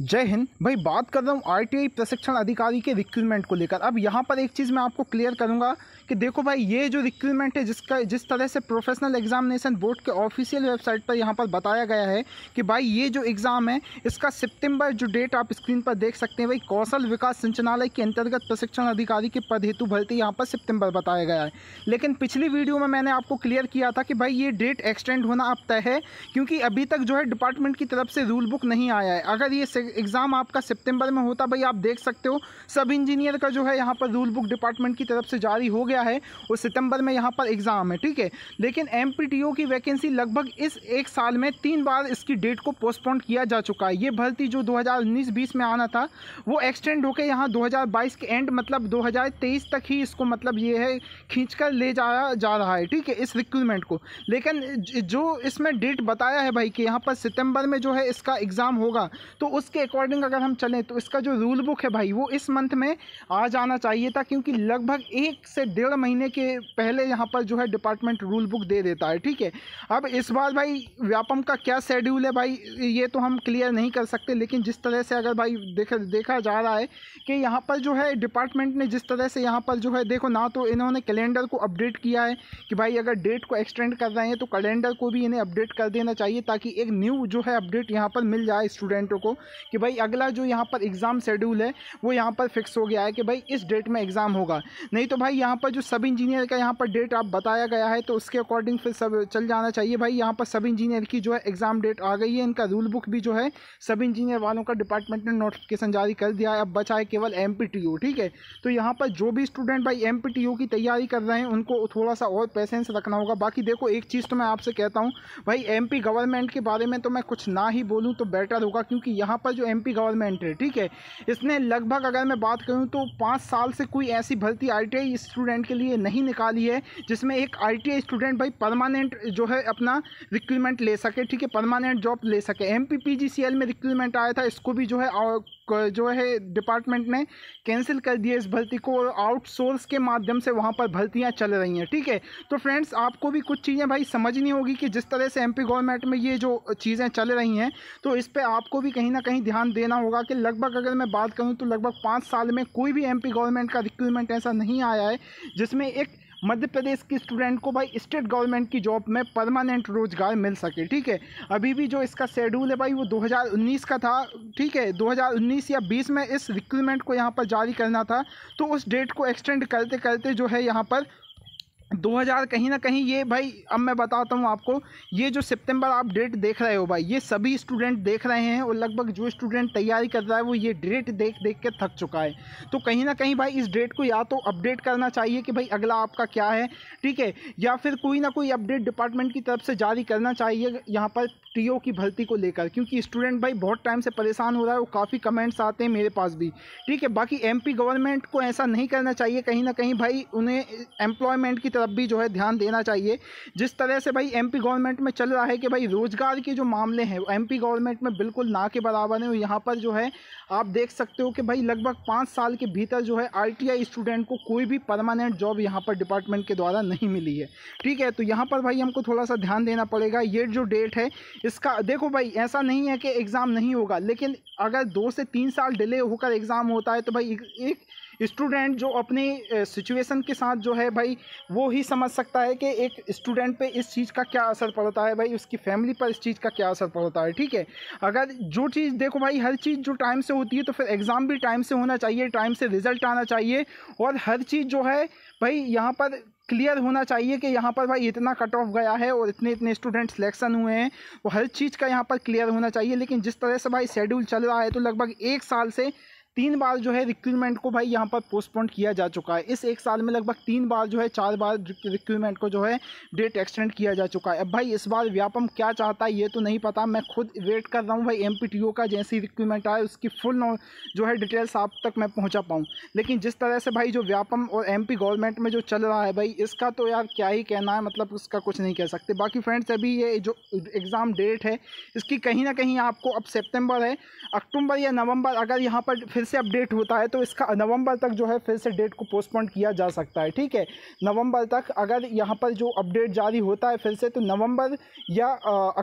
जय हिंद भाई बात कर रहा हूँ आरटीआई प्रशिक्षण अधिकारी के रिक्रूटमेंट को लेकर अब यहाँ पर एक चीज़ मैं आपको क्लियर करूँगा कि देखो भाई ये जो रिक्रूटमेंट है जिसका जिस तरह से प्रोफेशनल एग्जामिनेशन बोर्ड के ऑफिशियल वेबसाइट पर यहाँ पर बताया गया है कि भाई ये जो एग्ज़ाम है इसका सितंबर जो डेट आप स्क्रीन पर देख सकते हैं भाई कौशल विकास संचालय के अंतर्गत प्रशिक्षण अधिकारी के पद हेतु भर्ती यहाँ पर सितंबर बताया गया है लेकिन पिछली वीडियो में मैंने आपको क्लियर किया था कि भाई ये डेट एक्सटेंड होना अब तय है क्योंकि अभी तक जो है डिपार्टमेंट की तरफ से रूल बुक नहीं आया है अगर ये एग्ज़ाम आपका सितंबर में होता भाई आप देख सकते हो सब इंजीनियर का जो है यहाँ पर रूल बुक डिपार्टमेंट की तरफ से जारी हो गया गया है और सितंबर में यहाँ पर एग्ज़ाम है ठीक है लेकिन एम की वैकेंसी लगभग इस एक साल में तीन बार इसकी डेट को पोस्टपोन किया जा चुका है ये भर्ती जो 2019-20 में आना था वो एक्सटेंड होकर यहाँ 2022 के एंड मतलब 2023 तक ही इसको मतलब ये है खींच ले जाया जा रहा है ठीक है इस रिक्रूटमेंट को लेकिन जो इसमें डेट बताया है भाई कि यहाँ पर सितंबर में जो है इसका एग्ज़ाम होगा तो उसके अकॉर्डिंग अगर हम चलें तो इसका जो रूल बुक है भाई वो इस मंथ में आ जाना चाहिए था क्योंकि लगभग एक से डेढ़ डेढ़ महीने के पहले यहाँ पर जो है डिपार्टमेंट रूल बुक दे देता है ठीक है अब इस बार भाई व्यापम का क्या शेड्यूल है भाई ये तो हम क्लियर नहीं कर सकते लेकिन जिस तरह से अगर भाई देख देखा जा रहा है कि यहाँ पर जो है डिपार्टमेंट ने जिस तरह से यहाँ पर जो है देखो ना तो इन्होंने कैलेंडर को अपडेट किया है कि भाई अगर डेट को एक्सटेंड कर रहे हैं तो कैलेंडर को भी इन्हें अपडेट कर देना चाहिए ताकि एक न्यू जो है अपडेट यहाँ पर मिल जाए स्टूडेंटों को कि भाई अगला जो यहाँ पर एग्ज़ाम शेड्यूल है वो यहाँ पर फिक्स हो गया है कि भाई इस डेट में एग्ज़ाम होगा नहीं तो भाई यहाँ पर जो सब इंजीनियर का यहाँ पर डेट आप बताया गया है तो उसके अकॉर्डिंग फिर सब चल जाना चाहिए भाई यहाँ पर सब इंजीनियर की जो है एग्ज़ाम डेट आ गई है इनका रूल बुक भी जो है सब इंजीनियर वालों का डिपार्टमेंट ने नोटिफिकेशन जारी कर दिया है अब बचा है केवल एम ठीक है तो यहाँ पर जो भी स्टूडेंट भाई एम की तैयारी कर रहे हैं उनको थोड़ा सा और पैसेंस रखना होगा बाकी देखो एक चीज़ तो मैं आपसे कहता हूँ भाई एम गवर्नमेंट के बारे में तो मैं कुछ ना ही बोलूँ तो बेटर होगा क्योंकि यहाँ पर जो एम गवर्नमेंट है ठीक है इसने लगभग अगर मैं बात करूँ तो पाँच साल से कोई ऐसी भर्ती आई स्टूडेंट के लिए नहीं निकाली है जिसमें एक आई स्टूडेंट भाई परमानेंट जो है अपना रिक्रूटमेंट ले सके ठीक है परमानेंट जॉब ले सके एम में रिक्रूटमेंट आया था इसको भी जो है जो है डिपार्टमेंट ने कैंसिल कर दिया इस भर्ती को और आउटसोर्स के माध्यम से वहाँ पर भर्तियाँ चल रही हैं ठीक है तो फ्रेंड्स आपको भी कुछ चीज़ें भाई समझनी होगी कि जिस तरह से एमपी गवर्नमेंट में ये जो चीज़ें चल रही हैं तो इस पर आपको भी कहीं ना कहीं ध्यान देना होगा कि लगभग अगर मैं बात करूँ तो लगभग पाँच साल में कोई भी एम गवर्नमेंट का रिक्रूटमेंट ऐसा नहीं आया है जिसमें एक मध्य प्रदेश की स्टूडेंट को भाई स्टेट गवर्नमेंट की जॉब में परमानेंट रोजगार मिल सके ठीक है अभी भी जो इसका शेड्यूल है भाई वो 2019 का था ठीक है 2019 या 20 में इस रिक्रूटमेंट को यहाँ पर जारी करना था तो उस डेट को एक्सटेंड करते करते जो है यहाँ पर 2000 कहीं ना कहीं ये भाई अब मैं बताता हूँ आपको ये जो सितंबर आप डेट देख रहे हो भाई ये सभी स्टूडेंट देख रहे हैं और लगभग जो स्टूडेंट तैयारी कर रहा है वो ये डेट देख देख के थक चुका है तो कहीं ना कहीं भाई इस डेट को या तो अपडेट करना चाहिए कि भाई अगला आपका क्या है ठीक है या फिर कोई ना कोई अपडेट डिपार्टमेंट की तरफ से जारी करना चाहिए यहाँ पर टी की भर्ती को लेकर क्योंकि स्टूडेंट भाई बहुत टाइम से परेशान हो रहा है और काफ़ी कमेंट्स आते हैं मेरे पास भी ठीक है बाकी एम गवर्नमेंट को ऐसा नहीं करना चाहिए कहीं ना कहीं भाई उन्हें एम्प्लॉयमेंट की तरफ भी जो है ध्यान देना चाहिए जिस तरह से भाई एमपी गवर्नमेंट में चल रहा है कि भाई रोज़गार के जो मामले हैं एमपी गवर्नमेंट में बिल्कुल ना के बराबर हैं यहाँ पर जो है आप देख सकते हो कि भाई लगभग पाँच साल के भीतर जो है आई स्टूडेंट को कोई भी परमानेंट जॉब यहाँ पर डिपार्टमेंट के द्वारा नहीं मिली है ठीक है तो यहाँ पर भाई हमको थोड़ा सा ध्यान देना पड़ेगा ये जो डेट है इसका देखो भाई ऐसा नहीं है कि एग्ज़ाम नहीं होगा लेकिन अगर दो से तीन साल डिले होकर एग्ज़ाम होता है तो भाई एक, एक स्टूडेंट जो अपने सिचुएशन के साथ जो है भाई वो ही समझ सकता है कि एक स्टूडेंट पे इस चीज़ का क्या असर पड़ता है भाई उसकी फैमिली पर इस चीज़ का क्या असर पड़ता है ठीक है अगर जो चीज़ देखो भाई हर चीज़ जो टाइम से होती है तो फिर एग्ज़ाम भी टाइम से होना चाहिए टाइम से रिजल्ट आना चाहिए और हर चीज़ जो है भाई यहाँ पर क्लियर होना चाहिए कि यहाँ पर भाई इतना कट ऑफ गया है और इतने इतने स्टूडेंट सिलेक्शन हुए हैं वो हर चीज़ का यहाँ पर क्लियर होना चाहिए लेकिन जिस तरह से भाई शेड्यूल चल रहा है तो लगभग एक साल से तीन बार जो है रिक्रूटमेंट को भाई यहाँ पर पोस्टपोन किया जा चुका है इस एक साल में लगभग तीन बार जो है चार बार रिक्रूटमेंट को जो है डेट एक्सटेंड किया जा चुका है अब भाई इस बार व्यापम क्या चाहता है ये तो नहीं पता मैं खुद वेट कर रहा हूँ भाई एम का जैसी रिक्रूटमेंट आए उसकी फुल जो है डिटेल्स आप तक मैं पहुँचा पाऊँ लेकिन जिस तरह से भाई जो व्यापम और एम गवर्नमेंट में जो चल रहा है भाई इसका तो यार क्या ही कहना है मतलब उसका कुछ नहीं कह सकते बाकी फ्रेंड्स अभी ये जो एग्ज़ाम डेट है इसकी कहीं ना कहीं आपको अब सेप्टेम्बर है अक्टूबर या नवंबर अगर यहाँ पर फिर से अपडेट होता है तो इसका नवंबर तक जो है फिर से डेट को पोस्टपोन किया जा सकता है ठीक है नवंबर तक अगर यहाँ पर जो अपडेट जारी होता है फिर से तो नवंबर या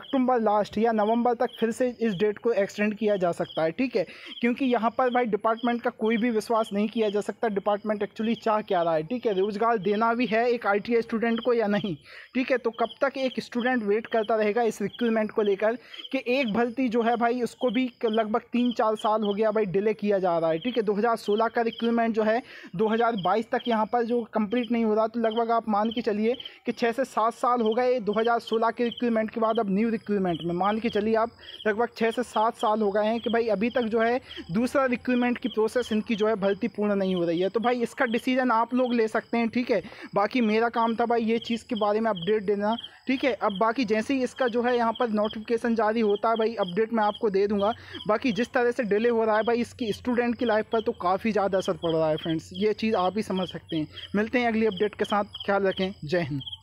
अक्टूबर लास्ट या नवंबर तक फिर से इस डेट को एक्सटेंड किया जा सकता है ठीक है क्योंकि यहाँ पर भाई डिपार्टमेंट का कोई भी विश्वास नहीं किया जा सकता डिपार्टमेंट एक्चुअली चाह क्या रहा है ठीक है रोज़गार देना भी है एक आई स्टूडेंट को या नहीं ठीक है तो कब तक एक स्टूडेंट वेट करता रहेगा इस रिक्रूटमेंट को लेकर कि एक भर्ती जो है भाई उसको भी लगभग तीन चार साल हो गया भाई डिले किया जा आ रहा है ठीक है 2016 का रिक्रूटमेंट जो है 2022 तक यहाँ पर जो कंप्लीट नहीं हो रहा तो लगभग आप मान के चलिए कि छः से सात साल हो गए 2016 के रिक्रूटमेंट के बाद अब न्यू रिक्रूटमेंट में मान के चलिए आप लगभग छः से सात साल हो गए हैं कि भाई अभी तक जो है दूसरा रिक्रूटमेंट की प्रोसेस इनकी जो है भर्ती पूर्ण नहीं हो रही है तो भाई इसका डिसीजन आप लोग ले सकते हैं ठीक है बाकी मेरा काम था भाई ये चीज़ के बारे में अपडेट देना ठीक है अब बाकी जैसे ही इसका जो है यहाँ पर नोटिफिकेशन जारी होता है भाई अपडेट मैं आपको दे दूँगा बाकी जिस तरह से डिले हो रहा है भाई इसकी स्टूडेंट की लाइफ पर तो काफ़ी ज़्यादा असर पड़ रहा है फ्रेंड्स ये चीज़ आप ही समझ सकते हैं मिलते हैं अगली अपडेट के साथ ख्याल रखें जय हिंद